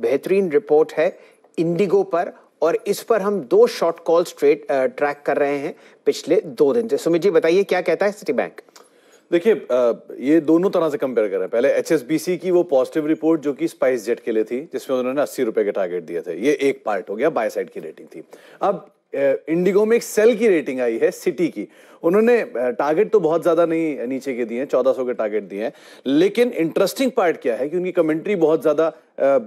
बेहतरीन रिपोर्ट है इंडिगो पर और इस पर हम दो शॉर्ट कॉल स्ट्रेट ट्रैक कर रहे हैं पिछले दो दिन से सुमित जी बताइए क्या कहता है सिटी बैंक देखिए ये दोनों तरह से कंपेयर कर रहे हैं पहले एच की वो पॉजिटिव रिपोर्ट जो कि स्पाइस जेट के लिए थी जिसमें उन्होंने अस्सी रुपए के टारगेट दिए थे ये एक पार्ट हो गया बाय साइड की रेटिंग थी अब इंडिगो में एक सेल की रेटिंग आई है सिटी की उन्होंने टारगेट तो बहुत ज़्यादा नहीं नीचे के दिए हैं चौदह के टारगेट दिए हैं लेकिन इंटरेस्टिंग पार्ट क्या है कि उनकी कमेंट्री बहुत ज़्यादा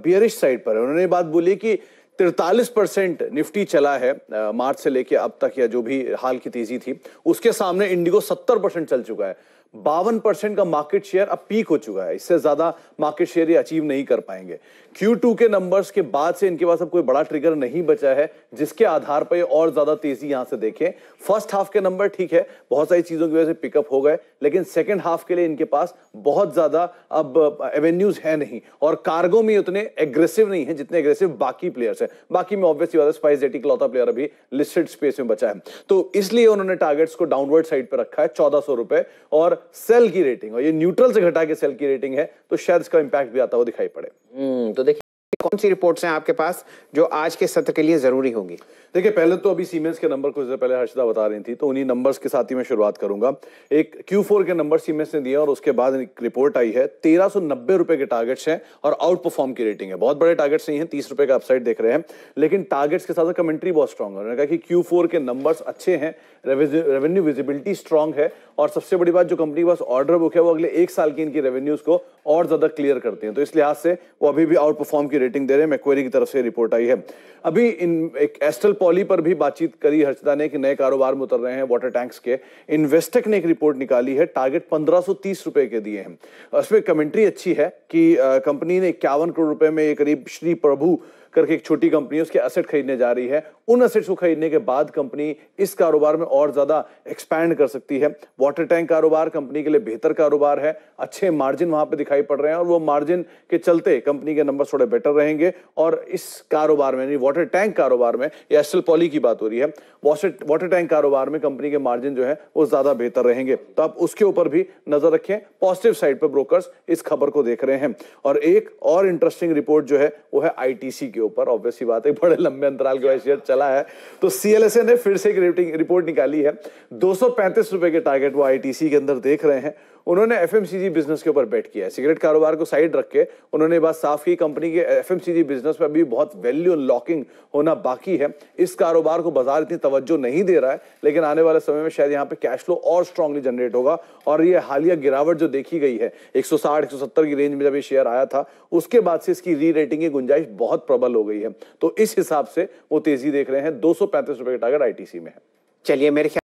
बियरिश साइड पर है उन्होंने बात बोली कि तिरतालीस परसेंट निफ्टी चला है मार्च से लेके अब तक या जो भी हाल की तेजी थी उसके सामने इंडिगो सत्तर परसेंट चल चुका है बावन परसेंट का मार्केट शेयर अब पीक हो चुका है इससे ज्यादा मार्केट शेयर ये अचीव नहीं कर पाएंगे Q2 के नंबर्स के बाद से इनके पास अब कोई बड़ा ट्रिगर नहीं बचा है जिसके आधार पर और ज्यादा तेजी यहां से देखें फर्स्ट हाफ के नंबर ठीक है बहुत सारी चीजों की वजह से पिकअप हो गए लेकिन सेकेंड हाफ के लिए इनके पास बहुत ज्यादा अब एवेन्यूज है नहीं और कार्गो में उतने एग्रेसिव नहीं है जितने एग्रेसिव बाकी प्लेयर्स है बाकी में ऑब्वियसली वाला स्पाइस जेटी क्लौता प्लेयर अभी लिस्टेड स्पेस में बचा है तो इसलिए उन्होंने टारगेट्स को डाउनवर्ड साइड पर रखा है चौदह और सेल की रेटिंग और ये न्यूट्रल से घटा के सेल की रेटिंग है तो शायद इसका इंपैक्ट भी आता हुआ दिखाई पड़े हम्म, तो देखिए कौन सी रिपोर्ट्स हैं आपके पास जो आज के सत्र के लिए जरूरी होगी देखिए पहले तो अभी सीमेंस के नंबर कुछ देर पहले हर्षदा बता रही थी तो उन्हीं नंबर्स के साथ ही मैं शुरुआत करूंगा एक Q4 के नंबर सीमेंस ने दिया और उसके बाद एक रिपोर्ट आई है तेरह रुपए के टारगेट्स हैं और आउट परफॉर्म की रेटिंग है बहुत बड़े टारगेट्स नहीं है तीस रुपए का अपसाइड देख रहे हैं लेकिन टारगेट्स के साथ कमेंट्री बहुत स्ट्रॉग है उन्होंने कहा कि क्यू के नंबर अच्छे हैं रेवेन्यू विजिबिलिटी स्ट्रॉन्ग है और सबसे बड़ी बात जो कंपनी के पास ऑर्डर बुक है वो अगले एक साल की इनकी रेवेन्यूज को और ज्यादा क्लियर करती है तो इस लिहाज से वो अभी भी आउट परफॉर्म की अच्छी रेटिंग दे रहे हैं मैक्वेरी की तरफ से रिपोर्ट आई है अभी इन एक एस्टल पॉली पर भी बातचीत करी हर्षदा ने कि नए कारोबार में उतर रहे हैं वाटर टैंक्स के इन्वेस्टेक ने एक रिपोर्ट निकाली है टारगेट पंद्रह रुपए के दिए हैं उसमें कमेंट्री अच्छी है कि कंपनी ने इक्यावन करोड़ रुपए में करीब श्री प्रभु करके एक छोटी कंपनी उसके असेट खरीदने जा रही है उन असेट्स को खरीदने के बाद कंपनी इस कारोबार में और ज़्यादा एक्सपैंड कर सकती है वाटर टैंक कारोबार कंपनी के लिए बेहतर कारोबार है अच्छे मार्जिन वहां पर दिखाई पड़ रहे हैं और वो मार्जिन के चलते कंपनी के नंबर थोड़े बेटर रहेंगे और इस कारोबार में यानी वाटर टैंक कारोबार में या एस्टल पॉली की बात हो रही है वाटर टैंक कारोबार में कंपनी के मार्जिन जो है वो ज़्यादा बेहतर रहेंगे तो आप उसके ऊपर भी नज़र रखें पॉजिटिव साइड पर ब्रोकर्स इस खबर को देख रहे हैं और एक और इंटरेस्टिंग रिपोर्ट जो है वो है आईटीसी की के ऊपर ऑब्वियस ऑब्वियसली बात है बड़े लंबे अंतराल के बाद शेयर चला है तो सीएलएसए ने फिर से एक रिपोर्ट निकाली है दो रुपए के टारगेट वो आईटीसी के अंदर देख रहे हैं उन्होंने एफ बिजनेस के ऊपर बैट किया है सिगरेट कारोबार को साइड रख के उन्होंने बात साफ की कंपनी के एफ बिजनेस पर अभी बहुत वैल्यू अनलॉकिंग होना बाकी है इस कारोबार को बाजार इतनी तवज्जो नहीं दे रहा है लेकिन आने वाले समय में शायद यहाँ पे कैश फ्लो और स्ट्रांगली जनरेट होगा और ये हालिया गिरावट जो देखी गई है 160 170 की रेंज में जब ये शेयर आया था उसके बाद से इसकी री रेटिंग की गुंजाइश बहुत प्रबल हो गई है तो इस हिसाब से वो तेजी देख रहे हैं दो सौ के टारगेट आईटीसी में है चलिए मेरे